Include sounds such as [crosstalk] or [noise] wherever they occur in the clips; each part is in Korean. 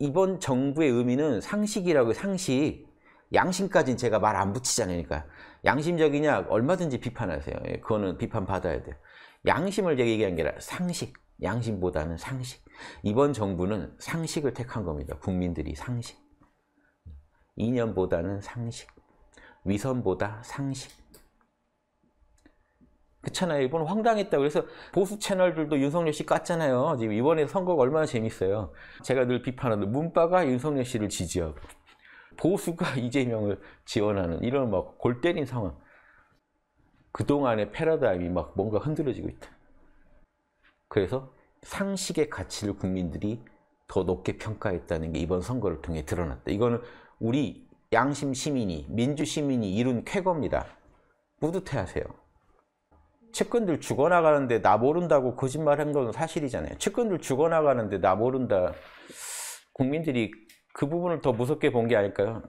이번 정부의 의미는 상식이라고 상식 양심까지는 제가 말 안 붙이잖아요. 니까 양심적이냐 얼마든지 비판하세요. 예, 그거는 비판 받아야 돼요. 양심을 얘기한 게 아니라 상식. 양심보다는 상식. 이번 정부는 상식을 택한 겁니다. 국민들이 상식. 이념보다는 상식. 위선보다 상식. 그렇잖아요. 이번 황당했다고. 그래서 보수 채널들도 윤석열 씨 깠잖아요. 지금 이번에 선거가 얼마나 재밌어요. 제가 늘 비판하는 문바가 윤석열 씨를 지지하고 보수가 [laughs] 이재명을 지원하는 이런 막골 때린 상황. 그동안의 패러다임이 막 뭔가 흔들어지고 있다. 그래서 상식의 가치를 국민들이 더 높게 평가했다는 게 이번 선거를 통해 드러났다. 이거는 우리 양심 시민이, 민주 시민이 이룬 쾌거입니다. 뿌듯해하세요. 측근들 죽어나가는데 나 모른다고 거짓말한 건 사실이잖아요. 측근들 죽어나가는데 나 모른다. 국민들이 그 부분을 더 무섭게 본 게 아닐까요?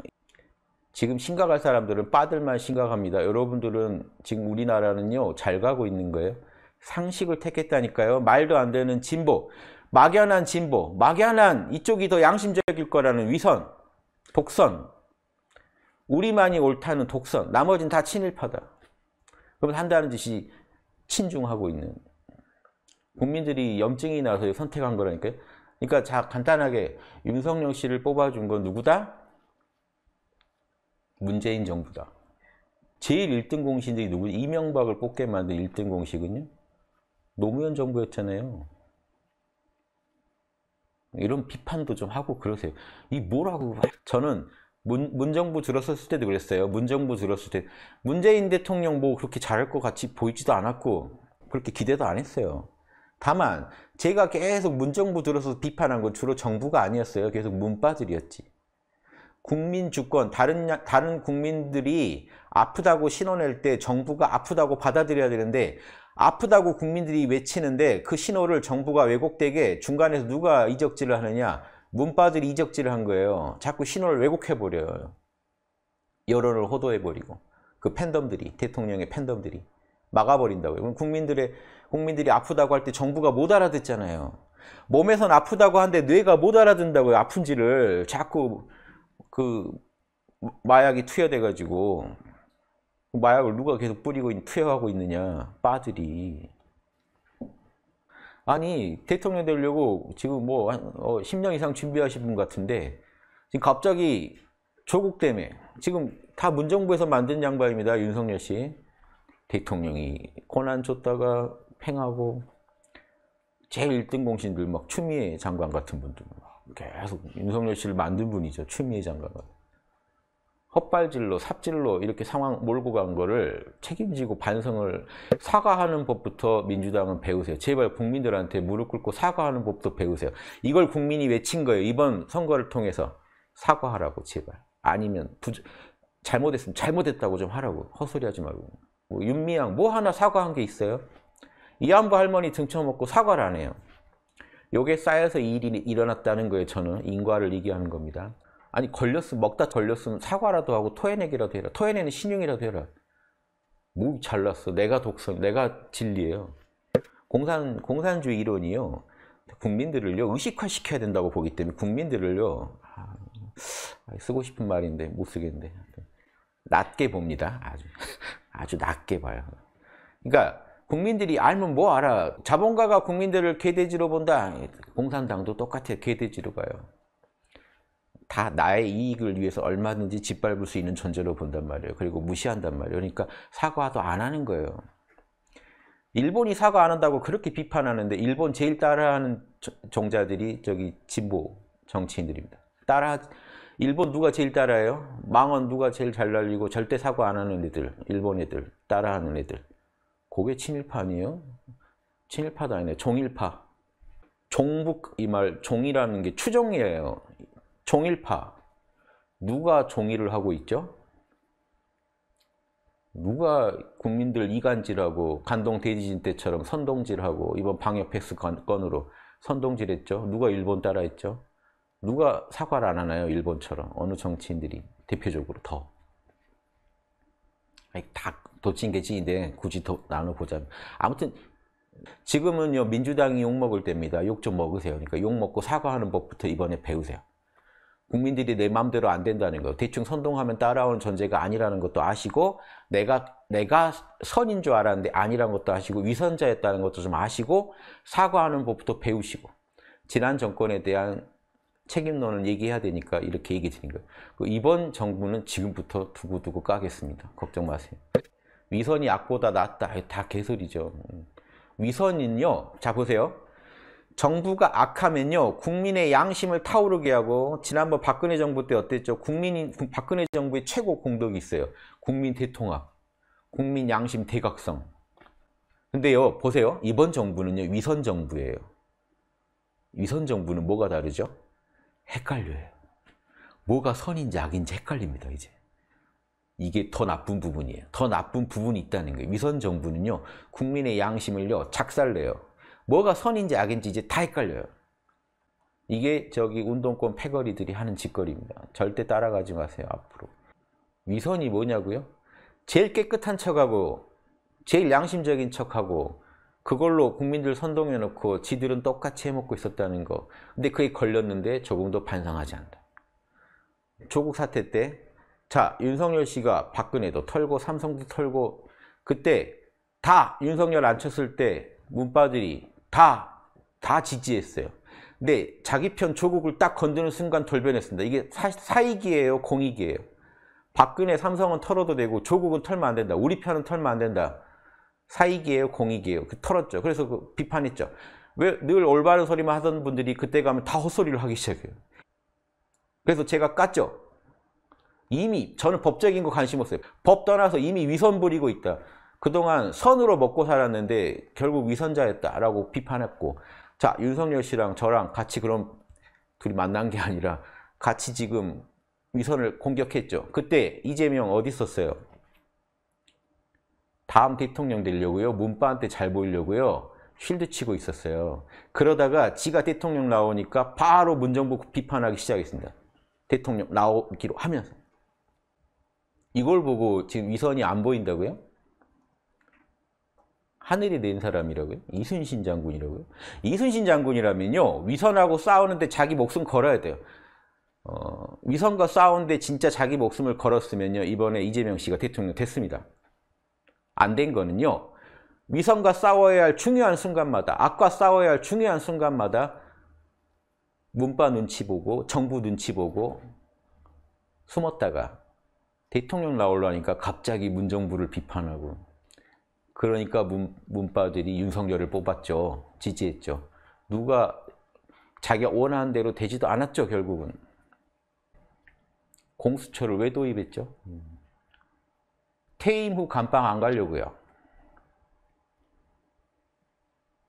지금 심각할 사람들은 빠들만 심각합니다. 여러분들은 지금 우리나라는요 잘 가고 있는 거예요. 상식을 택했다니까요. 말도 안 되는 진보, 막연한 진보, 막연한 이쪽이 더 양심적일 거라는 위선, 독선, 우리만이 옳다는 독선, 나머지는 다 친일파다. 그럼 한다는 짓이 신중하고 있는 국민들이 염증이 나서 선택한 거라니까요. 그러니까 자 간단하게 윤석열 씨를 뽑아준 건 누구다? 문재인 정부다. 제일 1등 공신들이 누구? 이명박을 뽑게 만든 1등 공식은요. 노무현 정부였잖아요. 이런 비판도 좀 하고 그러세요. 이 뭐라고 저는 문, 문정부 들었을 때도 그랬어요. 문정부 들었을 때 문재인 대통령 뭐 그렇게 잘할 것 같이 보이지도 않았고 그렇게 기대도 안 했어요. 다만 제가 계속 문정부 들어서 비판한 건 주로 정부가 아니었어요. 계속 문빠들이었지 국민 주권, 다른 다른 국민들이 아프다고 신호낼 때 정부가 아프다고 받아들여야 되는데 아프다고 국민들이 외치는데 그 신호를 정부가 왜곡되게 중간에서 누가 이적질을 하느냐 문 빠질 이적질을 한 거예요. 자꾸 신호를 왜곡해버려요. 여론을 호도해버리고 그 팬덤들이 대통령의 팬덤들이 막아버린다고요. 그럼 국민들의 국민들이 아프다고 할 때 정부가 못 알아듣잖아요. 몸에선 아프다고 하는데 뇌가 못 알아듣는다고요. 아픈지를 자꾸 그 마약이 투여돼가지고 그 마약을 누가 계속 뿌리고 투여하고 있느냐 빠들이 아니 대통령 되려고 지금 뭐한 10년 어, 이상 준비하신 분 같은데 지금 갑자기 조국 때문에 지금 다 문정부에서 만든 양반입니다. 윤석열 씨. 대통령이 권한 줬다가 팽하고 제일 1등 공신들 막 추미애 장관 같은 분들 막 계속 윤석열 씨를 만든 분이죠. 추미애 장관 같은. 헛발질로 삽질로 이렇게 상황 몰고 간 거를 책임지고 반성을 사과하는 법부터 민주당은 배우세요. 제발 국민들한테 무릎 꿇고 사과하는 법도 배우세요. 이걸 국민이 외친 거예요. 이번 선거를 통해서 사과하라고 제발. 아니면 부자, 잘못했으면 잘못했다고 좀 하라고 헛소리하지 말고. 뭐 윤미향 뭐 하나 사과한 게 있어요? 이안부 할머니 등쳐먹고 사과를 안 해요. 요게 쌓여서 일이 일어났다는 거예요. 저는 인과를 얘기하는 겁니다. 아니 걸렸으면 먹다 걸렸으면 사과라도 하고 토해내기라도 해라. 토해내는 신용이라도 해라. 목이 잘났어. 내가 독선, 내가 진리예요. 공산 공산주의 이론이요. 국민들을요 의식화시켜야 된다고 보기 때문에 국민들을요 아, 쓰고 싶은 말인데 못 쓰겠는데 낮게 봅니다. 아주 아주 낮게 봐요. 그러니까 국민들이 알면 뭐 알아? 자본가가 국민들을 개돼지로 본다. 공산당도 똑같아 개돼지로 봐요. 다 나의 이익을 위해서 얼마든지 짓밟을 수 있는 존재로 본단 말이에요. 그리고 무시한단 말이에요. 그러니까 사과도 안 하는 거예요. 일본이 사과 안 한다고 그렇게 비판하는데 일본 제일 따라하는 종자들이 저기 진보 정치인들입니다. 따라 일본 누가 제일 따라해요? 망언 누가 제일 잘 날리고 절대 사과 안 하는 애들, 일본 애들, 따라하는 애들. 그게 친일파 아니에요? 친일파도 아니네 종일파. 종북 이 말 종이라는 게 추종이에요. 종일파. 누가 종일을 하고 있죠? 누가 국민들 이간질하고 간동 대지진 때처럼 선동질하고 이번 방역 팩스 건으로 선동질했죠? 누가 일본 따라했죠? 누가 사과를 안 하나요? 일본처럼 어느 정치인들이 대표적으로 더. 아니, 다 도친 게지인데 굳이 더 나눠보자면 아무튼 지금은요 민주당이 욕먹을 때입니다. 욕 좀 먹으세요. 그러니까 욕먹고 사과하는 법부터 이번에 배우세요. 국민들이 내 마음대로 안 된다는 거 대충 선동하면 따라오는 전제가 아니라는 것도 아시고 내가 내가 선인 줄 알았는데 아니란 것도 아시고 위선자였다는 것도 좀 아시고 사과하는 법부터 배우시고 지난 정권에 대한 책임론을 얘기해야 되니까 이렇게 얘기 드린 거예요. 그 이번 정부는 지금부터 두고두고 까겠습니다. 걱정 마세요. 위선이 악보다 낫다. 다 개소리죠. 음. 위선은요. 자 보세요. 정부가 악하면요 국민의 양심을 타오르게 하고 지난번 박근혜 정부 때 어땠죠? 국민인 박근혜 정부의 최고 공덕이 있어요. 국민 대통합, 국민 양심 대각성. 근데요 보세요 이번 정부는요 위선 정부예요. 위선 정부는 뭐가 다르죠? 헷갈려요. 뭐가 선인지 악인지 헷갈립니다 이제. 이게 더 나쁜 부분이에요. 더 나쁜 부분이 있다는 거예요. 위선 정부는요 국민의 양심을요 작살내요. 뭐가 선인지 악인지 이제 다 헷갈려요. 이게 저기 운동권 패거리들이 하는 짓거리입니다. 절대 따라가지 마세요, 앞으로. 위선이 뭐냐고요? 제일 깨끗한 척하고 제일 양심적인 척하고 그걸로 국민들 선동해놓고 지들은 똑같이 해먹고 있었다는 거. 근데 그게 걸렸는데 조금도 반성하지 않다. 조국 사태 때, 자, 윤석열 씨가 박근혜도 털고 삼성도 털고 그때 다 윤석열 안 쳤을 때 문바들이 다, 다 지지했어요. 근데 자기 편 조국을 딱 건드는 순간 돌변했습니다. 이게 사, 사익이에요? 공익이에요? 박근혜 삼성은 털어도 되고 조국은 털면 안 된다. 우리 편은 털면 안 된다. 사익이에요? 공익이에요? 그 털었죠. 그래서 그 비판했죠. 왜 늘 올바른 소리만 하던 분들이 그때 가면 다 헛소리를 하기 시작해요. 그래서 제가 깠죠. 이미 저는 법적인 거 관심 없어요. 법 떠나서 이미 위선 부리고 있다. 그동안 선으로 먹고 살았는데 결국 위선자였다라고 비판했고 자 윤석열 씨랑 저랑 같이 그럼 둘이 만난 게 아니라 같이 지금 위선을 공격했죠. 그때 이재명 어디 있었어요? 다음 대통령 되려고요. 문바한테 잘 보이려고요. 쉴드 치고 있었어요. 그러다가 지가 대통령 나오니까 바로 문정부 비판하기 시작했습니다. 대통령 나오기로 하면서. 이걸 보고 지금 위선이 안 보인다고요? 하늘이 낸 사람이라고요? 이순신 장군이라고요? 이순신 장군이라면요. 위선하고 싸우는데 자기 목숨 걸어야 돼요. 어, 위선과 싸우는데 진짜 자기 목숨을 걸었으면요. 이번에 이재명 씨가 대통령 됐습니다. 안 된 거는요. 위선과 싸워야 할 중요한 순간마다 악과 싸워야 할 중요한 순간마다 문바 눈치 보고 정부 눈치 보고 숨었다가 대통령 나오려니까 갑자기 문정부를 비판하고 그러니까 문, 문파들이 윤석열을 뽑았죠. 지지했죠. 누가 자기가 원하는 대로 되지도 않았죠, 결국은. 공수처를 왜 도입했죠? 퇴임 후 감방 안 가려고요.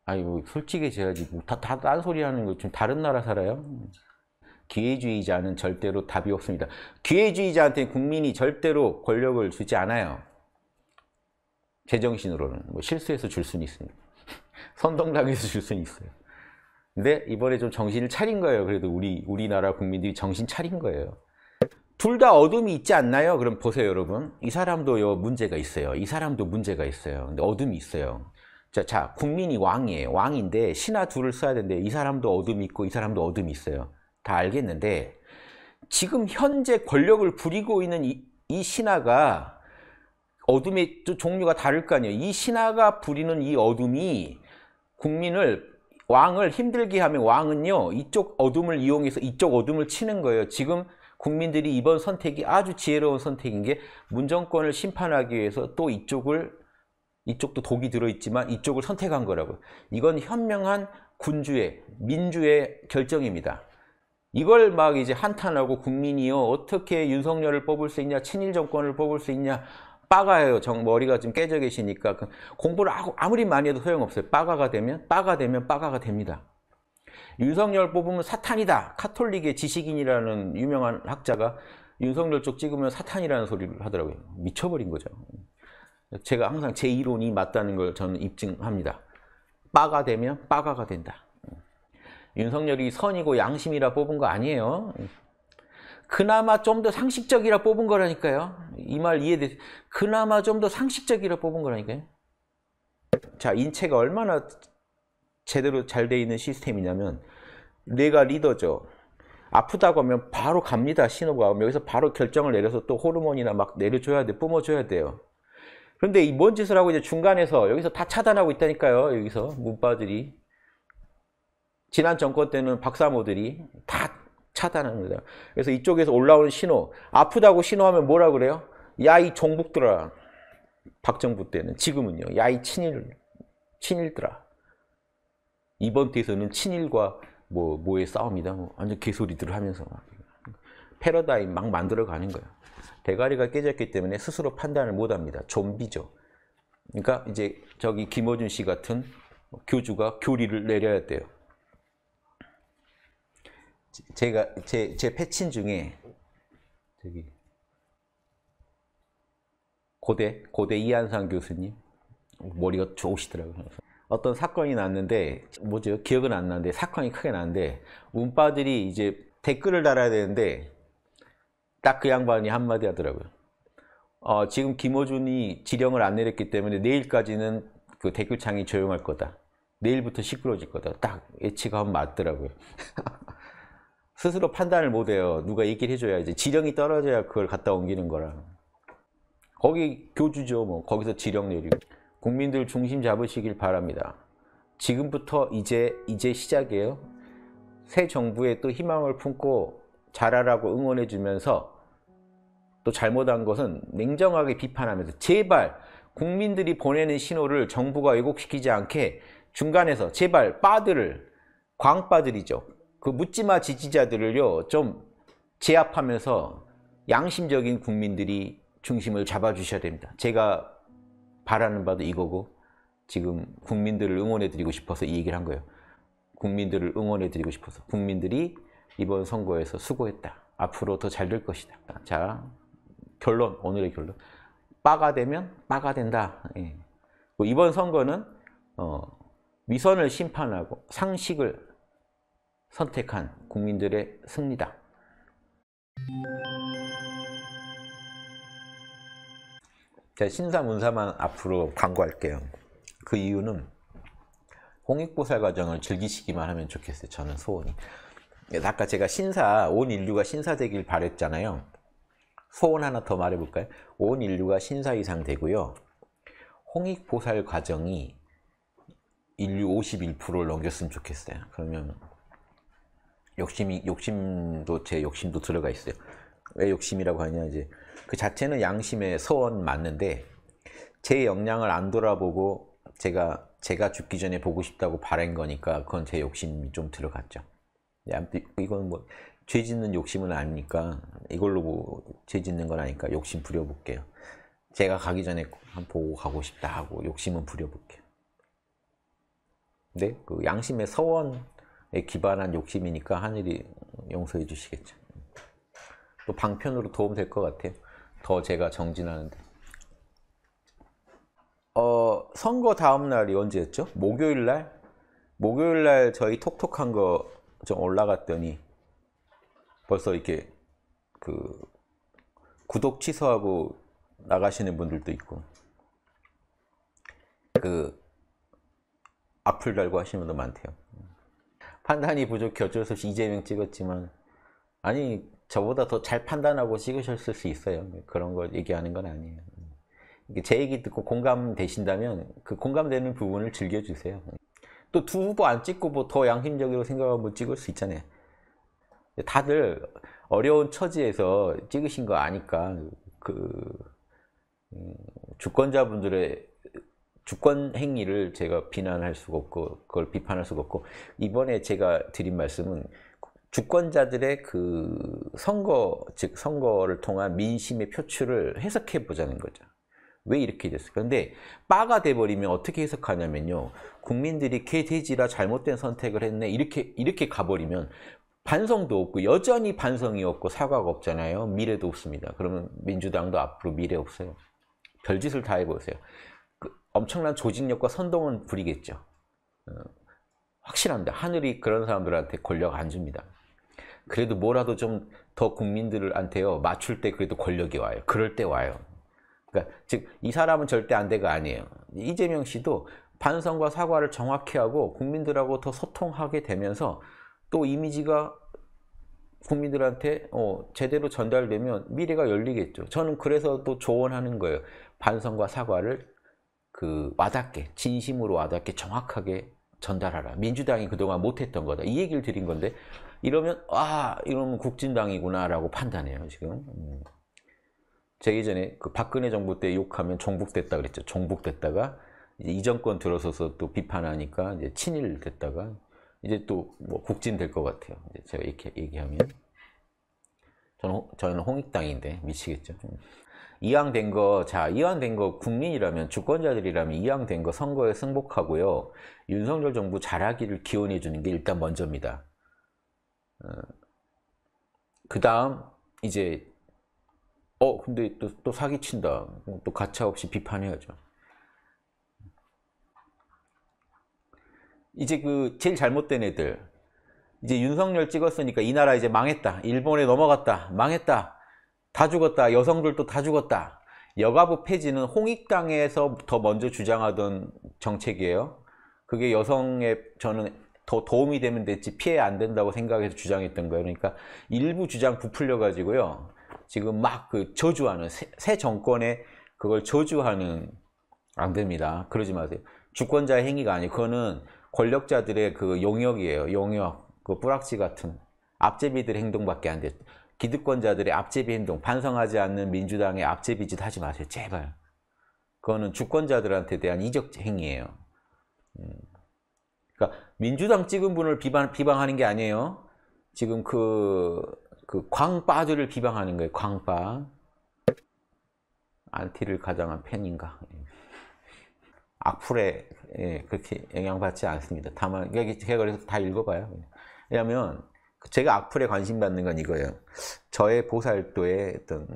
아니, 뭐, 솔직히 제가 지금 다, 다, 딴소리 하는 거, 지금 다른 나라 살아요? 기회주의자는 절대로 답이 없습니다. 기회주의자한테 국민이 절대로 권력을 주지 않아요. 제정신으로는 뭐 실수해서 줄 수는 있습니다. [laughs] 선동당해서 줄 수는 있어요. 근데 이번에 좀 정신을 차린 거예요. 그래도 우리 우리나라 국민들이 정신 차린 거예요. 둘 다 어둠이 있지 않나요? 그럼 보세요, 여러분. 이 사람도요 문제가 있어요. 이 사람도 문제가 있어요. 근데 어둠이 있어요. 자, 자, 국민이 왕이에요. 왕인데 신하 둘을 써야 되는데 이 사람도 어둠이 있고 이 사람도 어둠이 있어요. 다 알겠는데 지금 현재 권력을 부리고 있는 이, 이 신하가 어둠의 종류가 다를 거 아니에요. 이 신하가 부리는 이 어둠이 국민을 왕을 힘들게 하면 왕은요 이쪽 어둠을 이용해서 이쪽 어둠을 치는 거예요. 지금 국민들이 이번 선택이 아주 지혜로운 선택인 게 문정권을 심판하기 위해서 또 이쪽을 이쪽도 독이 들어있지만 이쪽을 선택한 거라고요. 이건 현명한 군주의 민주의 결정입니다. 이걸 막 이제 한탄하고 국민이요 어떻게 윤석열을 뽑을 수 있냐 친일 정권을 뽑을 수 있냐 빠가예요. 정 머리가 좀 깨져 계시니까 그 공부를 아무리 많이 해도 소용없어요. 빠가가 되면 빠가 되면 빠가가 됩니다. 윤석열 뽑으면 사탄이다. 카톨릭의 지식인이라는 유명한 학자가 윤석열 쪽 찍으면 사탄이라는 소리를 하더라고요. 미쳐버린 거죠. 제가 항상 제 이론이 맞다는 걸 저는 입증합니다. 빠가 되면 빠가가 된다. 윤석열이 선이고 양심이라 뽑은 거 아니에요. 그나마 좀 더 상식적이라 뽑은 거라니까요. 이 말이해돼세 그나마 좀 더 상식적이라 뽑은 거라니까요. 자, 인체가 얼마나 제대로 잘 돼 있는 시스템이냐면 내가 리더죠. 아프다고 하면 바로 갑니다. 신호가 오면 여기서 바로 결정을 내려서 또 호르몬이나 막 내려줘야 돼, 뿜어줘야 돼요. 그런데 이 뭔 짓을 하고 이제 중간에서 여기서 다 차단하고 있다니까요. 여기서 문바들이 지난 정권 때는 박사모들이 다 차단하는 거다. 그래서 이쪽에서 올라오는 신호, 아프다고 신호하면 뭐라 그래요? 야이 종북들아. 박정부 때는 지금은요. 야이 친일 친일들아. 이번 때에서는 친일과 뭐 뭐의 싸움이다. 뭐 완전 개소리들을 하면서 패러다임 막 만들어 가는 거야. 대가리가 깨졌기 때문에 스스로 판단을 못 합니다. 좀비죠. 그러니까 이제 저기 김어준 씨 같은 교주가 교리를 내려야 돼요. 제가 제제 패친 중에 저기 고대 고대 이한상 교수님 머리가 좋으시더라고요. 어떤 사건이 났는데 뭐죠? 기억은 안 나는데 사건이 크게 났는데 운빠들이 이제 댓글을 달아야 되는데 딱 그 양반이 한마디 하더라고요. 어, 지금 김호준이 지령을 안 내렸기 때문에 내일까지는 그 댓글창이 조용할 거다. 내일부터 시끄러질 거다. 딱 예측하면 맞더라고요. [laughs] 스스로 판단을 못해요. 누가 얘기를 해줘야지. 지령이 떨어져야 그걸 갖다 옮기는 거라. 거기 교주죠. 뭐 거기서 지령 내리고. 국민들 중심 잡으시길 바랍니다. 지금부터 이제 이제 시작이에요. 새 정부에 또 희망을 품고 잘하라고 응원해 주면서 또 잘못한 것은 냉정하게 비판하면서 제발 국민들이 보내는 신호를 정부가 왜곡시키지 않게 중간에서 제발 빠들을광빠들이죠 그 묻지마 지지자들을요 좀 제압하면서 양심적인 국민들이 중심을 잡아주셔야 됩니다. 제가 바라는 바도 이거고 지금 국민들을 응원해드리고 싶어서 이 얘기를 한 거예요. 국민들을 응원해드리고 싶어서 국민들이 이번 선거에서 수고했다. 앞으로 더 잘 될 것이다. 자 결론 오늘의 결론 빠가 되면 빠가 된다. 예. 뭐 이번 선거는 어, 위선을 심판하고 상식을 선택한 국민들의 승리다. 제 신사문사만 앞으로 광고할게요. 그 이유는 홍익보살 과정을 즐기시기만 하면 좋겠어요. 저는 소원이. 예, 아까 제가 신사, 온 인류가 신사되길 바랬잖아요. 소원 하나 더 말해볼까요? 온 인류가 신사 이상 되고요. 홍익보살 과정이 인류 51%를 넘겼으면 좋겠어요. 그러면 욕심이 욕심도 제 욕심도 들어가 있어요. 왜 욕심이라고 하냐 이제 그 자체는 양심의 서원 맞는데 제 역량을 안 돌아보고 제가 제가 죽기 전에 보고 싶다고 바란 거니까 그건 제 욕심이 좀 들어갔죠. 예, 이건 뭐 죄짓는 욕심은 아니니까 이걸로 뭐 죄짓는 건 아니까 욕심 부려볼게요. 제가 가기 전에 한 보고 가고 싶다 하고 욕심은 부려볼게요. 네, 그 양심의 서원 예, 기반한 욕심이니까 하늘이 용서해 주시겠죠. 또 방편으로 도움될 것 같아요. 더 제가 정진하는데. 어, 선거 다음 날이 언제였죠? 목요일 날? 목요일 날 저희 톡톡한 거 좀 올라갔더니 벌써 이렇게 그 구독 취소하고 나가시는 분들도 있고 그 악플 달고 하시는 분도 많대요. 판단이 부족해 어쩔 수 없이 이재명 찍었지만 아니 저보다 더 잘 판단하고 찍으셨을 수 있어요. 그런 걸 얘기하는 건 아니에요. 제 얘기 듣고 공감되신다면 그 공감되는 부분을 즐겨주세요. 또 두 후보 안 찍고 뭐 더 양심적으로 생각하면 뭐 찍을 수 있잖아요. 다들 어려운 처지에서 찍으신 거 아니까 그 음, 주권자분들의 주권 행위를 제가 비난할 수가 없고 그걸 비판할 수가 없고 이번에 제가 드린 말씀은 주권자들의 그 선거 즉 선거를 통한 민심의 표출을 해석해 보자는 거죠. 왜 이렇게 됐을까? 근데 빠가 돼버리면 어떻게 해석하냐면요. 국민들이 개돼지라 잘못된 선택을 했네 이렇게 이렇게 가버리면 반성도 없고 여전히 반성이 없고 사과가 없잖아요. 미래도 없습니다. 그러면 민주당도 앞으로 미래 없어요. 별짓을 다 해보세요. 엄청난 조직력과 선동은 부리겠죠. 어, 확실합니다. 하늘이 그런 사람들한테 권력 안 줍니다. 그래도 뭐라도 좀 더 국민들한테요 맞출 때 그래도 권력이 와요. 그럴 때 와요. 그러니까 즉 이 사람은 절대 안 돼가 아니에요. 이재명 씨도 반성과 사과를 정확히 하고 국민들하고 더 소통하게 되면서 또 이미지가 국민들한테 어, 제대로 전달되면 미래가 열리겠죠. 저는 그래서 또 조언하는 거예요. 반성과 사과를 그 와닿게 진심으로 와닿게 정확하게 전달하라. 민주당이 그동안 못했던 거다. 이 얘기를 드린 건데 이러면 아 이러면 국진당이구나라고 판단해요 지금. 음. 제 예전에 그 박근혜 정부 때 욕하면 종북됐다 그랬죠. 종북됐다가 이제 이 정권 들어서서 또 비판하니까 이제 친일 됐다가 이제 또 뭐 국진 될 것 같아요. 제가 이렇게 얘기하면 저는 저는 홍익당인데 미치겠죠. 음. 이양된 거, 자, 이양된 거 국민이라면, 주권자들이라면 이양된 거 선거에 승복하고요. 윤석열 정부 잘하기를 기원해 주는 게 일단 먼저입니다. 어. 그 다음, 이제, 어, 근데 또, 또 사기친다. 또 가차없이 비판해야죠. 이제 그 제일 잘못된 애들 이제 윤석열 찍었으니까 이 나라 이제 망했다 일본에 넘어갔다 망했다 다 죽었다. 여성들도 다 죽었다. 여가부 폐지는 홍익당에서 더 먼저 주장하던 정책이에요. 그게 여성에 저는 더 도움이 되면 됐지 피해 안 된다고 생각해서 주장했던 거예요. 그러니까 일부 주장 부풀려 가지고요. 지금 막 그 저주하는 새, 새 정권에 그걸 저주하는 안 됩니다. 그러지 마세요. 주권자의 행위가 아니에요. 그거는 권력자들의 그 용역이에요. 용역. 그 뿌락지 같은 앞제비들 행동밖에 안 돼. 기득권자들의 앞제비 행동, 반성하지 않는 민주당의 앞제비 짓 하지 마세요. 제발. 그거는 주권자들한테 대한 이적 행위예요. 음. 그러니까 민주당 찍은 분을 비방, 비방하는 게 아니에요. 지금 그, 그 광빠들을 비방하는 거예요. 광빠. 안티를 가장한 팬인가. 예. 악플에 예, 그렇게 영향받지 않습니다. 다만, 그러니까 제가 그래서 다 읽어봐요. 왜냐하면 제가 악플에 관심 받는 건 이거예요. 저의 보살도의 어떤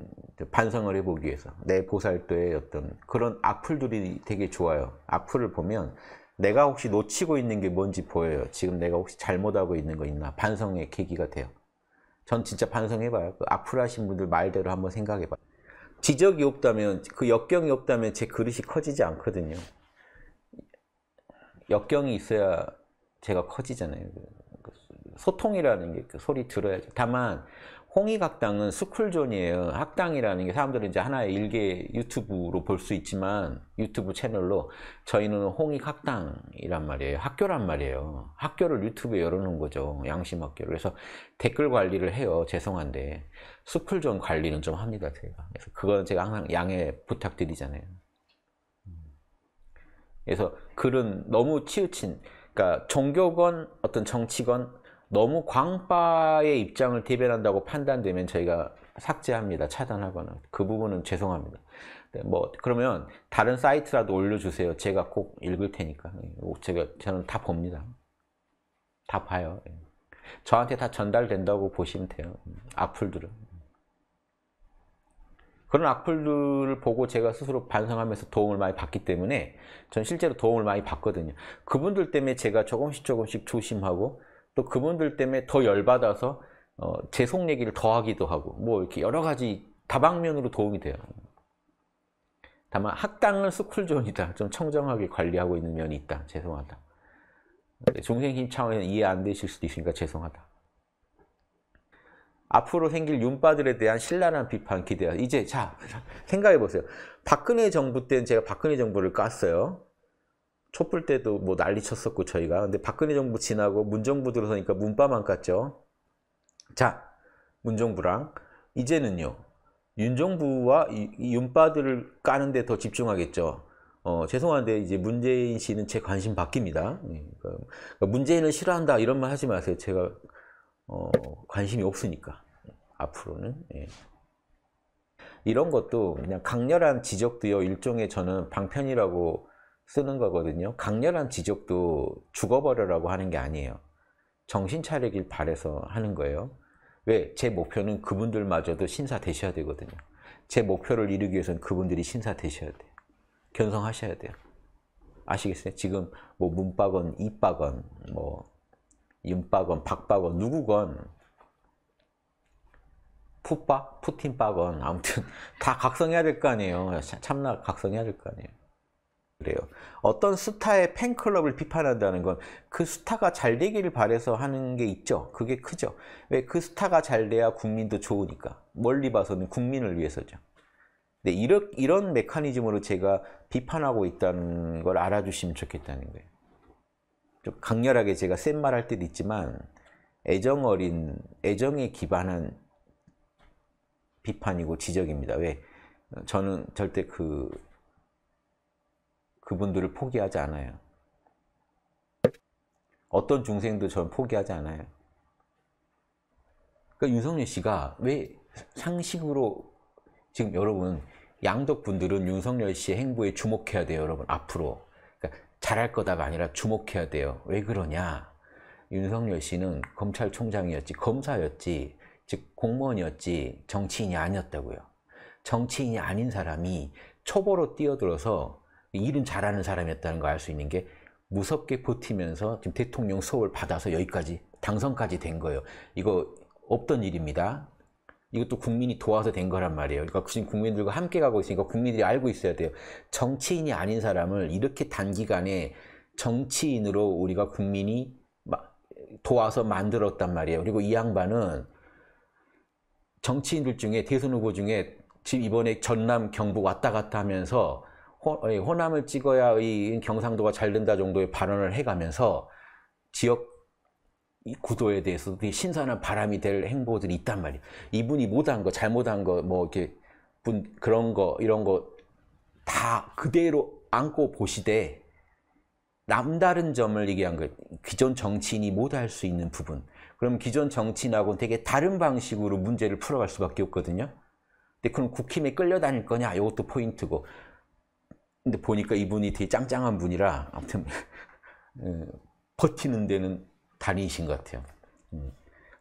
반성을 해보기 위해서 내 보살도의 어떤 그런 악플들이 되게 좋아요. 악플을 보면 내가 혹시 놓치고 있는 게 뭔지 보여요. 지금 내가 혹시 잘못하고 있는 거 있나 반성의 계기가 돼요. 전 진짜 반성해봐요. 그 악플 하신 분들 말대로 한번 생각해봐요. 지적이 없다면 그 역경이 없다면 제 그릇이 커지지 않거든요. 역경이 있어야 제가 커지잖아요. 소통이라는 게 그 소리 들어야죠. 다만 홍익학당은 스쿨존이에요. 학당이라는 게 사람들은 이제 하나의 일개 유튜브로 볼 수 있지만 유튜브 채널로 저희는 홍익학당이란 말이에요. 학교란 말이에요. 학교를 유튜브에 열어놓은 거죠. 양심학교를. 그래서 댓글 관리를 해요. 죄송한데 스쿨존 관리는 좀 합니다. 제가. 그래서 그건 제가 항상 양해 부탁드리잖아요. 그래서 글은 너무 치우친 그러니까 종교건 어떤 정치건 너무 광파의 입장을 대변한다고 판단되면 저희가 삭제합니다. 차단하거나. 그 부분은 죄송합니다. 네, 뭐 그러면 다른 사이트라도 올려주세요. 제가 꼭 읽을 테니까. 네, 제가 저는 다 봅니다. 다 봐요. 네. 저한테 다 전달된다고 보시면 돼요. 악플들은. 그런 악플들을 보고 제가 스스로 반성하면서 도움을 많이 받기 때문에 전 실제로 도움을 많이 받거든요. 그분들 때문에 제가 조금씩 조금씩 조심하고 또 그분들 때문에 더 열받아서 어, 제속 얘기를 더 하기도 하고 뭐 이렇게 여러 가지 다방면으로 도움이 돼요. 다만 학당은 스쿨존이다. 좀 청정하게 관리하고 있는 면이 있다. 죄송하다. 종생힘 네, 차원에서 이해 안 되실 수도 있으니까 죄송하다. 앞으로 생길 윤빠들에 대한 신랄한 비판 기대하 이제 자 [laughs] 생각해 보세요. 박근혜 정부 때는 제가 박근혜 정부를 깠어요. 촛불 때도 뭐 난리 쳤었고 저희가 근데 박근혜 정부 지나고 문정부 들어서니까 문밤안 깠죠. 자, 문정부랑 이제는요. 윤정부와 윤바들을 까는데 더 집중하겠죠. 어, 죄송한데 이제 문재인 씨는 제 관심 바뀝니다. 예, 그러니까, 그러니까 문재인을 싫어한다 이런 말 하지 마세요. 제가 어, 관심이 없으니까 앞으로는 예. 이런 것도 그냥 강렬한 지적도요 일종의 저는 방편이라고 쓰는 거거든요. 강렬한 지적도 죽어버려라고 하는 게 아니에요. 정신 차리길 바래서 하는 거예요. 왜? 제 목표는 그분들마저도 신사 되셔야 되거든요. 제 목표를 이루기 위해서는 그분들이 신사 되셔야 돼요. 견성하셔야 돼요. 아시겠어요? 지금 뭐 문박원, 입박원뭐 윤박원, 박박원, 누구건 푸박 푸틴박원 아무튼 [laughs] 다 각성해야 될 거 아니에요. 참나 각성해야 될 거 아니에요. 그래요. 어떤 스타의 팬클럽을 비판한다는 건 그 스타가 잘 되기를 바래서 하는 게 있죠. 그게 크죠. 왜 그 스타가 잘 돼야 국민도 좋으니까. 멀리 봐서는 국민을 위해서죠. 근데 이런, 이런 메커니즘으로 제가 비판하고 있다는 걸 알아주시면 좋겠다는 거예요. 좀 강렬하게 제가 센말할 때도 있지만 애정 어린, 애정에 기반한 비판이고 지적입니다. 왜? 저는 절대 그 그분들을 포기하지 않아요. 어떤 중생도 저는 포기하지 않아요. 그러니까 윤석열 씨가 왜 상식으로 지금 여러분 양덕분들은 윤석열 씨의 행보에 주목해야 돼요. 여러분 앞으로 그러니까 잘할 거다가 아니라 주목해야 돼요. 왜 그러냐? 윤석열 씨는 검찰총장이었지 검사였지 즉 공무원이었지 정치인이 아니었다고요. 정치인이 아닌 사람이 초보로 뛰어들어서 일은 잘하는 사람이었다는 걸 알 수 있는 게 무섭게 버티면서 지금 대통령 수업을 받아서 여기까지 당선까지 된 거예요. 이거 없던 일입니다. 이것도 국민이 도와서 된 거란 말이에요. 그러니까 지금 국민들과 함께 가고 있으니까 국민들이 알고 있어야 돼요. 정치인이 아닌 사람을 이렇게 단기간에 정치인으로 우리가 국민이 도와서 만들었단 말이에요. 그리고 이 양반은 정치인들 중에 대선 후보 중에 지금 이번에 전남 경북 왔다 갔다 하면서 호, 남을 찍어야 이 경상도가 잘 된다 정도의 발언을 해가면서 지역 구도에 대해서 신선한 바람이 될 행보들이 있단 말이에요. 이분이 못한 거, 잘못한 거, 뭐 이렇게 분 그런 거 이런 거 다 그대로 안고 보시되 남다른 점을 얘기한 거예요. 기존 정치인이 못 할 수 있는 부분. 그럼 기존 정치인하고는 되게 다른 방식으로 문제를 풀어갈 수밖에 없거든요. 근데 그럼 국힘에 끌려다닐 거냐? 이것도 포인트고 근데 보니까 이분이 되게 짱짱한 분이라 아무튼 [laughs] 예, 버티는 데는 다니신 것 같아요. 음.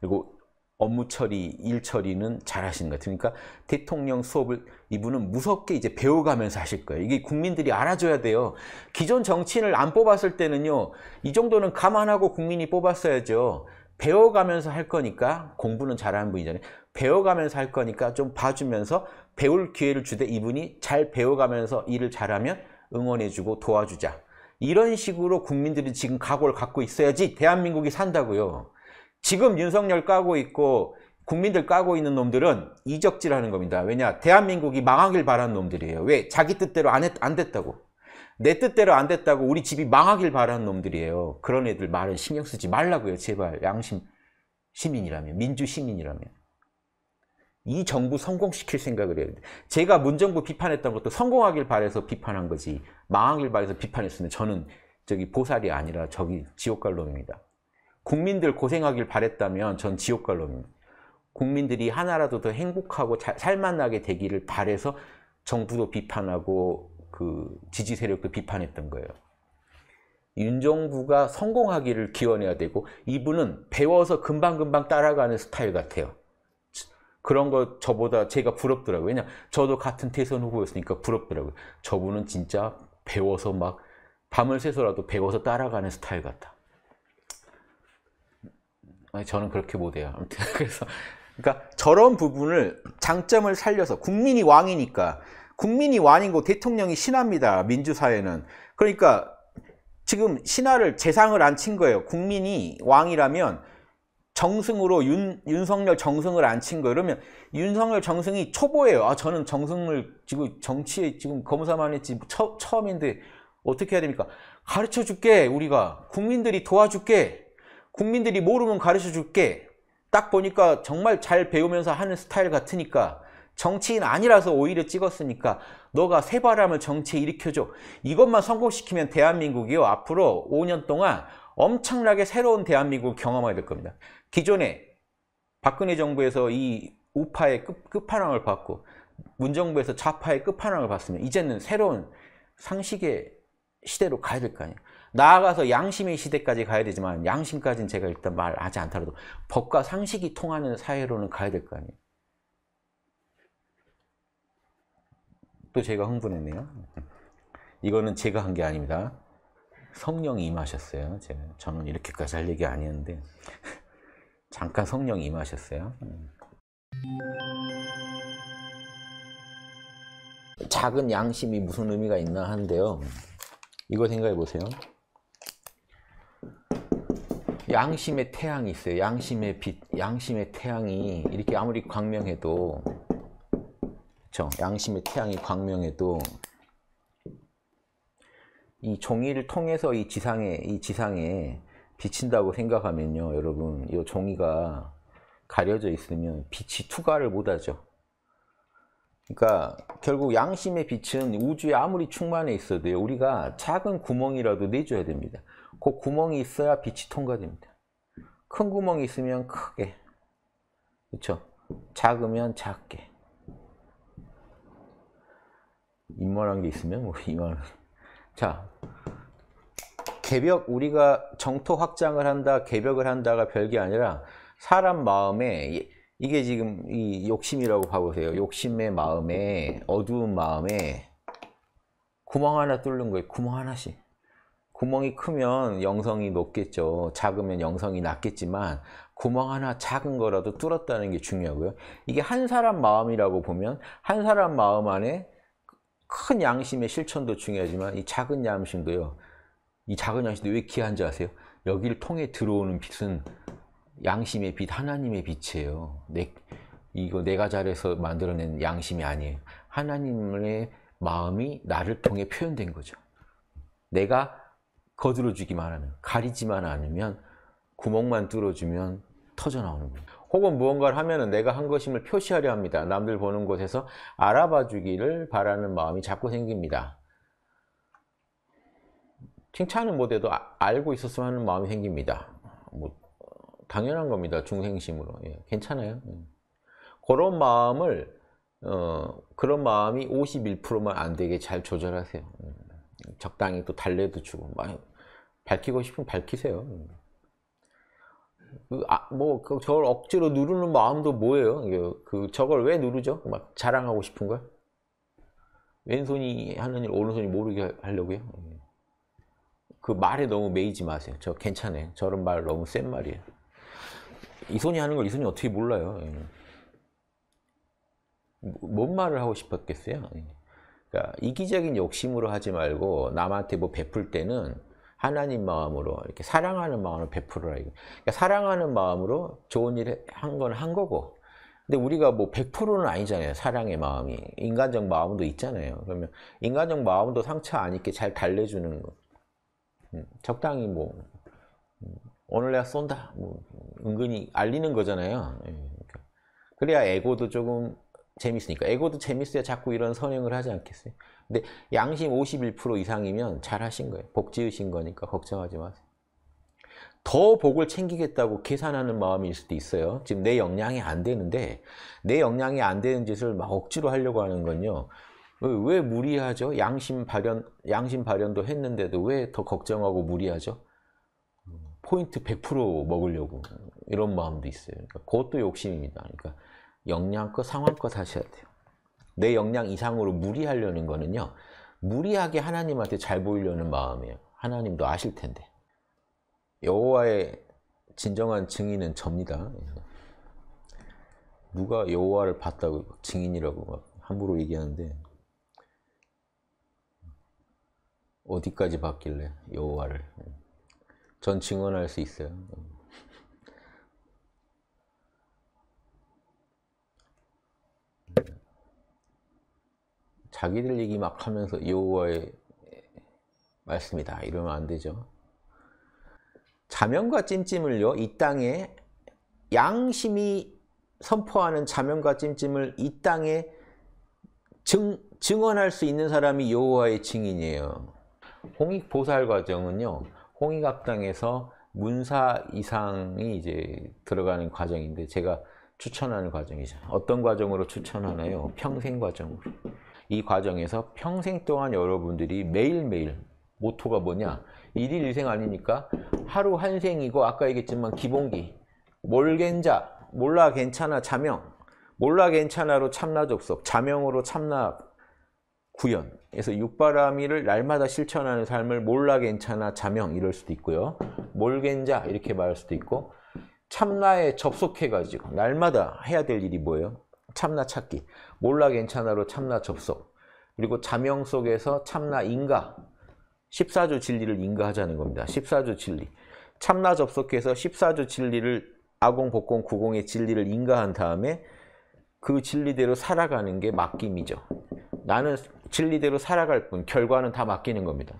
그리고 업무 처리, 일 처리는 잘하신것 같아요. 그러니까 대통령 수업을 이분은 무섭게 이제 배워가면서 하실 거예요. 이게 국민들이 알아줘야 돼요. 기존 정치인을 안 뽑았을 때는요. 이 정도는 감안하고 국민이 뽑았어야죠. 배워가면서 할 거니까 공부는 잘하는 분이잖아요. 배워가면서 할 거니까 좀 봐주면서 배울 기회를 주되 이분이 잘 배워가면서 일을 잘하면 응원해주고 도와주자. 이런 식으로 국민들이 지금 각오를 갖고 있어야지 대한민국이 산다고요. 지금 윤석열 까고 있고 국민들 까고 있는 놈들은 이적질하는 겁니다. 왜냐? 대한민국이 망하길 바라는 놈들이에요. 왜? 자기 뜻대로 안, 했, 안 됐다고. 내 뜻대로 안 됐다고 우리 집이 망하길 바라는 놈들이에요. 그런 애들 말은 신경 쓰지 말라고요. 제발 양심 시민이라면 민주 시민이라면. 이 정부 성공시킬 생각을 해야 돼. 제가 문정부 비판했던 것도 성공하길 바래서 비판한 거지 망하길 바래서 비판했으면 저는 저기 보살이 아니라 저기 지옥갈 놈입니다. 국민들 고생하길 바랬다면 전 지옥갈 놈입니다. 국민들이 하나라도 더 행복하고 잘, 살만하게 되기를 바래서 정부도 비판하고 그 지지 세력도 비판했던 거예요. 윤정부가 성공하기를 기원해야 되고 이분은 배워서 금방금방 따라가는 스타일 같아요. 그런 거 저보다 제가 부럽더라고요. 왜냐 저도 같은 대선 후보였으니까 부럽더라고요. 저분은 진짜 배워서 막 밤을 새서라도 배워서 따라가는 스타일 같다. 아니, 저는 그렇게 못해요. 아무튼 [laughs] 그래서 그러니까 저런 부분을 장점을 살려서 국민이 왕이니까 국민이 왕이고 대통령이 신합니다. 민주사회는. 그러니까 지금 신화를 재상을 안 친 거예요. 국민이 왕이라면 정승으로 윤, 윤석열 정승을 안 친 거예요. 그러면 윤석열 정승이 초보예요. 아, 저는 정승을 지금 정치에 지금 검사만 했지 처, 처음인데 어떻게 해야 됩니까? 가르쳐 줄게, 우리가. 국민들이 도와줄게. 국민들이 모르면 가르쳐 줄게. 딱 보니까 정말 잘 배우면서 하는 스타일 같으니까 정치인 아니라서 오히려 찍었으니까 너가 새바람을 정치에 일으켜줘. 이것만 성공시키면 대한민국이요. 앞으로 5년 동안 엄청나게 새로운 대한민국 을 경험하게 될 겁니다. 기존에 박근혜 정부에서 이 우파의 끝, 끝판왕을 받고 문정부에서 좌파의 끝판왕을 봤으면 이제는 새로운 상식의 시대로 가야 될 거 아니에요. 나아가서 양심의 시대까지 가야 되지만 양심까지는 제가 일단 말하지 않더라도 법과 상식이 통하는 사회로는 가야 될 거 아니에요. 또 제가 흥분했네요. 이거는 제가 한 게 아닙니다. 성령이 임하셨어요. 제가. 저는 이렇게까지 할 얘기 아니었는데 잠깐 성령 임하셨어요. 음. 작은 양심이 무슨 의미가 있나 하데요 이거 생각해 보세요. 양심의 태양이 있어요. 양심의 빛, 양심의 태양이 이렇게 아무리 광명해도 그쵸? 양심의 태양이 광명해도 이 종이를 통해서 이 지상에 이 지상에 비친다고 생각하면요 여러분 이 종이가 가려져 있으면 빛이 투과를 못하죠 그러니까 결국 양심의 빛은 우주에 아무리 충만해 있어도 우리가 작은 구멍이라도 내줘야 됩니다 그 구멍이 있어야 빛이 통과됩니다 큰 구멍이 있으면 크게 그렇죠? 작으면 작게 인만한 게 있으면 뭐 이만한 자 개벽 우리가 정토 확장을 한다 개벽을 한다가 별게 아니라 사람 마음에 이게 지금 이 욕심이라고 봐보세요 욕심의 마음에 어두운 마음에 구멍 하나 뚫는 거예요 구멍 하나씩 구멍이 크면 영성이 높겠죠 작으면 영성이 낮겠지만 구멍 하나 작은 거라도 뚫었다는 게 중요하고요 이게 한 사람 마음이라고 보면 한 사람 마음 안에 큰 양심의 실천도 중요하지만 이 작은 양심도요 이 작은 양심도 왜 귀한지 아세요? 여기를 통해 들어오는 빛은 양심의 빛, 하나님의 빛이에요. 내, 이거 내가 잘해서 만들어낸 양심이 아니에요. 하나님의 마음이 나를 통해 표현된 거죠. 내가 거들어주기만 하면, 가리지만 않으면, 구멍만 뚫어주면 터져 나오는 거예요. 혹은 무언가를 하면은 내가 한 것임을 표시하려 합니다. 남들 보는 곳에서 알아봐 주기를 바라는 마음이 자꾸 생깁니다. 칭찬은 못해도 뭐 아, 알고 있었으면 하는 마음이 생깁니다. 뭐, 당연한 겁니다. 중생심으로. 예, 괜찮아요. 예. 그런 마음을 어, 그런 마음이 51%만 안 되게 잘 조절하세요. 음, 적당히 또 달래도 주고 밝히고 싶으면 밝히세요. 음. 그, 아, 뭐, 그, 저걸 억지로 누르는 마음도 뭐예요? 그, 그, 저걸 왜 누르죠? 막 자랑하고 싶은 걸? 왼손이 하는 일, 오른손이 모르게 하려고요? 음. 그 말에 너무 매이지 마세요. 저 괜찮아요. 저런 말 너무 센 말이에요. 이손이 하는 걸 이손이 어떻게 몰라요. 예. 뭔 말을 하고 싶었겠어요? 예. 그러니까 이기적인 욕심으로 하지 말고 남한테 뭐 베풀 때는 하나님 마음으로 이렇게 사랑하는 마음으로 베풀어라. 그러니까 사랑하는 마음으로 좋은 일 한 건 한 거고 근데 우리가 뭐 100%는 아니잖아요. 사랑의 마음이. 인간적 마음도 있잖아요. 그러면 인간적 마음도 상처 안 입게 잘 달래주는 거. 음, 적당히 뭐 음, 오늘 내가 쏜다 뭐 은근히 알리는 거잖아요 예, 그러니까. 그래야 에고도 조금 재밌으니까 에고도 재밌어야 자꾸 이런 선행을 하지 않겠어요 근데 양심 51% 이상이면 잘 하신 거예요 복 지으신 거니까 걱정하지 마세요 더 복을 챙기겠다고 계산하는 마음일 수도 있어요 지금 내 역량이 안 되는데 내 역량이 안 되는 짓을 막 억지로 하려고 하는 건요 왜, 무리하죠? 양심 발현, 양심 발현도 했는데도 왜 더 걱정하고 무리하죠? 포인트 100% 먹으려고 이런 마음도 있어요. 그러니까 그것도 욕심입니다. 그러니까 역량껏 상황껏 하셔야 돼요. 내 역량 이상으로 무리하려는 거는요. 무리하게 하나님한테 잘 보이려는 마음이에요. 하나님도 아실 텐데. 여호와의 진정한 증인은 접니다. 누가 여호와를 봤다고 증인이라고 함부로 얘기하는데 어디까지 봤길래 여호와를 전 증언할 수 있어요. 자기들 얘기 막 하면서 여호와의 말씀이다 이러면 안 되죠. 자명과 찜찜을요 이 땅에 양심이 선포하는 자명과 찜찜을 이 땅에 증, 증언할 수 있는 사람이 여호와의 증인이에요. 홍익 보살 과정은요. 홍익합당에서 문사 이상이 이제 들어가는 과정인데 제가 추천하는 과정이죠. 어떤 과정으로 추천하나요? 평생 과정으로. 이 과정에서 평생 동안 여러분들이 매일매일 모토가 뭐냐? 일일 일생 아니니까 하루 한 생이고 아까 얘기했지만 기본기 몰겐자 몰라 괜찮아 자명 몰라 괜찮아로 참나 접속 자명으로 참나 구현. 그래서 육바라밀을 날마다 실천하는 삶을 몰라 괜찮아 자명 이럴 수도 있고요. 몰겐자 이렇게 말할 수도 있고 참나에 접속해가지고 날마다 해야 될 일이 뭐예요? 참나 찾기. 몰라 괜찮아로 참나 접속. 그리고 자명 속에서 참나 인가. 14조 진리를 인가하자는 겁니다. 14조 진리. 참나 접속해서 14조 진리를 아공, 복공, 구공의 진리를 인가한 다음에 그 진리대로 살아가는 게 맡김이죠. 나는 진리대로 살아갈 뿐 결과는 다 맡기는 겁니다.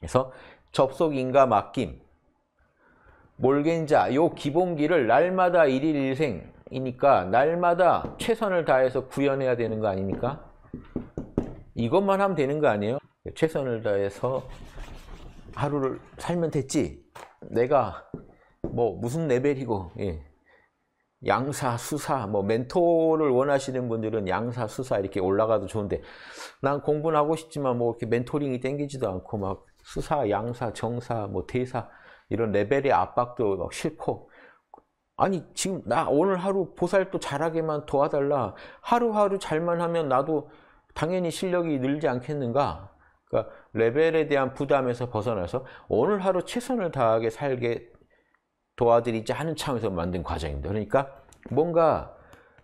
그래서 접속인과 맡김, 몰겐자 요 기본기를 날마다 일일일생이니까 날마다 최선을 다해서 구현해야 되는 거 아닙니까? 이것만 하면 되는 거 아니에요? 최선을 다해서 하루를 살면 됐지 내가 뭐 무슨 레벨이고 예. 양사, 수사, 뭐 멘토를 원하시는 분들은 양사, 수사 이렇게 올라가도 좋은데 난 공부는 하고 싶지만 뭐 이렇게 멘토링이 땡기지도 않고 막 수사, 양사, 정사, 뭐 대사 이런 레벨의 압박도 막 싫고 아니 지금 나 오늘 하루 보살도 잘하게만 도와달라 하루하루 잘만 하면 나도 당연히 실력이 늘지 않겠는가 그러니까 레벨에 대한 부담에서 벗어나서 오늘 하루 최선을 다하게 살게 도와드리자 하는 차원에서 만든 과정입니다. 그러니까 뭔가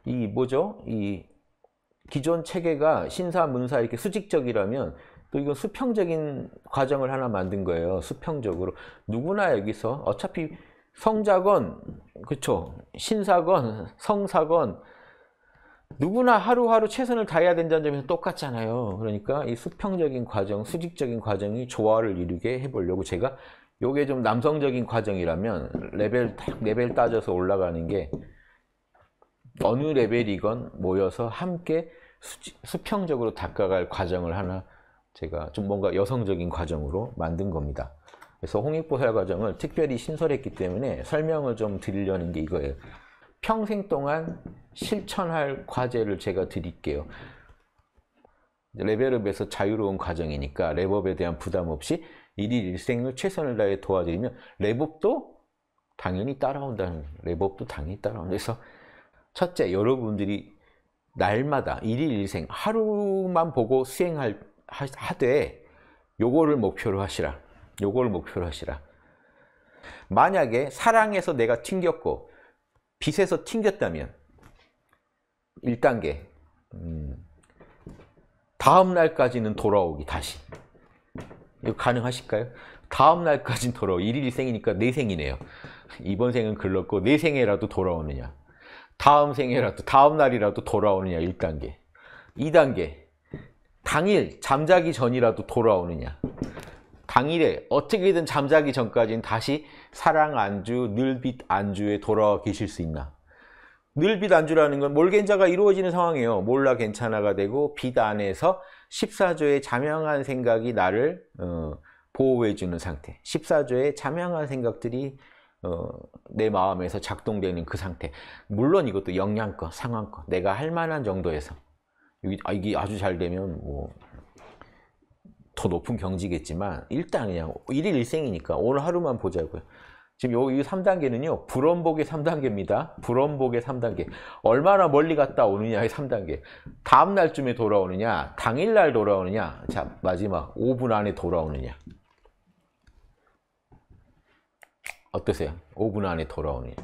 이 뭐죠? 이 기존 체계가 신사, 문사 이렇게 수직적이라면 또 이건 수평적인 과정을 하나 만든 거예요. 수평적으로. 누구나 여기서 어차피 성자건, 그쵸. 신사건, 성사건, 누구나 하루하루 최선을 다해야 된다는 점에서 똑같잖아요. 그러니까 이 수평적인 과정, 수직적인 과정이 조화를 이루게 해보려고 제가 요게 좀 남성적인 과정이라면 레벨 딱 레벨 따져서 올라가는 게 어느 레벨이건 모여서 함께 수치, 수평적으로 닦아갈 과정을 하나 제가 좀 뭔가 여성적인 과정으로 만든 겁니다. 그래서 홍익보살 과정을 특별히 신설했기 때문에 설명을 좀 드리려는 게 이거예요. 평생 동안 실천할 과제를 제가 드릴게요. 레벨업에서 자유로운 과정이니까 레벨업에 대한 부담 없이 일일 일생을 최선을 다해 도와드리면 레법도 당연히 따라온다는 레법도 당연히 따라온다. 그래서 첫째, 여러분들이 날마다 일일 일생 하루만 보고 수행할 하되 요거를 목표로 하시라. 요거를 목표로 하시라. 만약에 사랑에서 내가 튕겼고 빛에서 튕겼다면 1단계 음, 다음 날까지는 돌아오기 다시 이거 가능하실까요? 다음 날까진 돌아오. 일일 생이니까 내 생이네요. 이번 생은 글렀고 내 생에라도 돌아오느냐. 다음 생에라도 다음 날이라도 돌아오느냐 1단계. 2단계. 당일 잠자기 전이라도 돌아오느냐. 당일에 어떻게든 잠자기 전까지는 다시 사랑 안주, 늘빛 안주에 돌아와 계실 수 있나. 늘빛 안주라는 건 몰겐자가 이루어지는 상황이에요. 몰라 괜찮아가 되고 빛 안에서 14조의 자명한 생각이 나를 어, 보호해주는 상태. 14조의 자명한 생각들이 어, 내 마음에서 작동되는 그 상태. 물론 이것도 영양껏, 상황껏, 내가 할 만한 정도에서. 아, 이게 아주 잘 되면 뭐더 높은 경지겠지만 일단 그냥 일일 일생이니까 오늘 하루만 보자고요. 지금 요, 이 3단계는요. 불원복의 3단계입니다. 불원복의 3단계. 얼마나 멀리 갔다 오느냐의 3단계. 다음 날쯤에 돌아오느냐, 당일날 돌아오느냐, 자 마지막 5분 안에 돌아오느냐. 어떠세요? 5분 안에 돌아오느냐.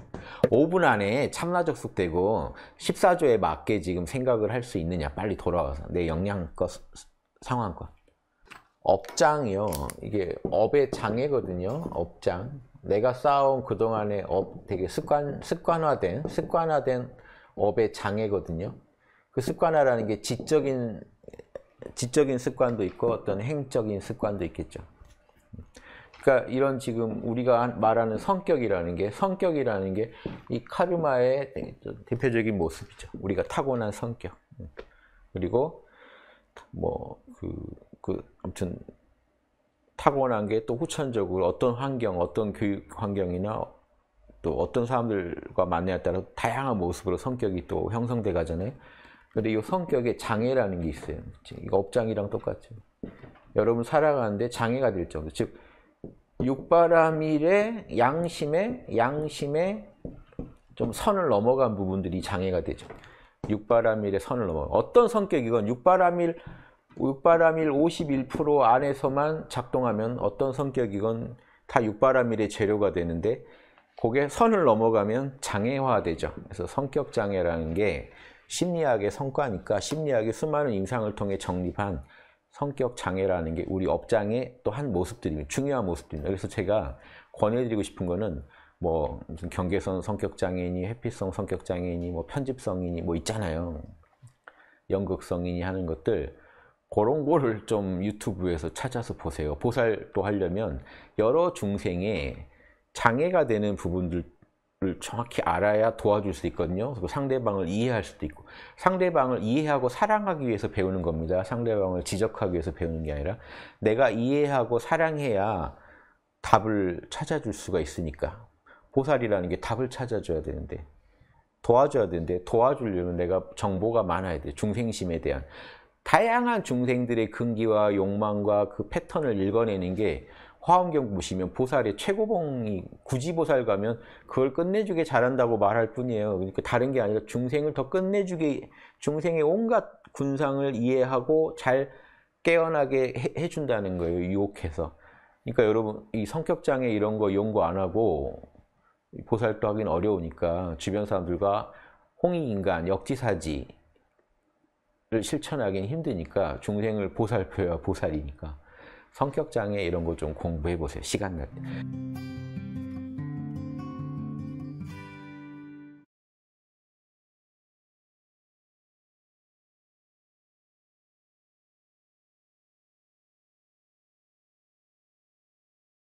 5분 안에 참나적숙 되고 14조에 맞게 지금 생각을 할 수 있느냐. 빨리 돌아와서. 내 역량껏, 상황껏. 업장이요. 이게 업의 장애거든요. 업장. 내가 쌓아온 그동안의 업, 되게 습관, 습관화된, 습관화된 업의 장애거든요. 그 습관화라는 게 지적인, 지적인 습관도 있고 어떤 행적인 습관도 있겠죠. 그러니까 이런 지금 우리가 말하는 성격이라는 게 성격이라는 게 이 카르마의 대표적인 모습이죠. 우리가 타고난 성격. 그리고 뭐그 그 아무튼 타고난 게 또 후천적으로 어떤 환경, 어떤 교육 환경이나 또 어떤 사람들과 만나에 따라 다양한 모습으로 성격이 또 형성돼 가잖아요. 근데 이 성격에 장애라는 게 있어요. 이거 업장이랑 똑같죠. 여러분 살아가는데 장애가 될 정도. 즉 육바람일의 양심에양심에좀 선을 넘어간 부분들이 장애가 되죠. 육바람일의 선을 넘어. 어떤 성격이건 육바람일 6바라밀 51% 안에서만 작동하면 어떤 성격이건 다 6바라밀의 재료가 되는데 그게 선을 넘어가면 장애화되죠. 그래서 성격 장애라는 게 심리학의 성과니까 심리학의 수많은 임상을 통해 정립한 성격 장애라는 게 우리 업장의 또 한 모습들입니다. 중요한 모습들입니다. 그래서 제가 권해드리고 싶은 거는 뭐 무슨 경계선 성격 장애니이 회피성 성격 장애니뭐 편집성이니 뭐 있잖아요. 연극성인이 하는 것들 그런 거를 좀 유튜브에서 찾아서 보세요. 보살도 하려면 여러 중생의 장애가 되는 부분들을 정확히 알아야 도와줄 수 있거든요. 그리고 상대방을 이해할 수도 있고 상대방을 이해하고 사랑하기 위해서 배우는 겁니다. 상대방을 지적하기 위해서 배우는 게 아니라 내가 이해하고 사랑해야 답을 찾아줄 수가 있으니까 보살이라는 게 답을 찾아줘야 되는데 도와줘야 되는데 도와주려면 내가 정보가 많아야 돼 중생심에 대한 다양한 중생들의 근기와 욕망과 그 패턴을 읽어내는 게 화엄경 보시면 보살의 최고봉이 굳이 보살 가면 그걸 끝내주게 잘한다고 말할 뿐이에요. 그러니까 다른 게 아니라 중생을 더 끝내주게 중생의 온갖 군상을 이해하고 잘 깨어나게 해, 준다는 거예요. 유혹해서. 그러니까 여러분 이 성격 장애 이런 거 연구 안 하고 보살도 하긴 어려우니까 주변 사람들과 홍익인간, 역지사지 실천하기는 힘드니까 중생을 보살펴야 보살이니까 성격장애 이런 거좀 공부해 보세요. 시간 날 때.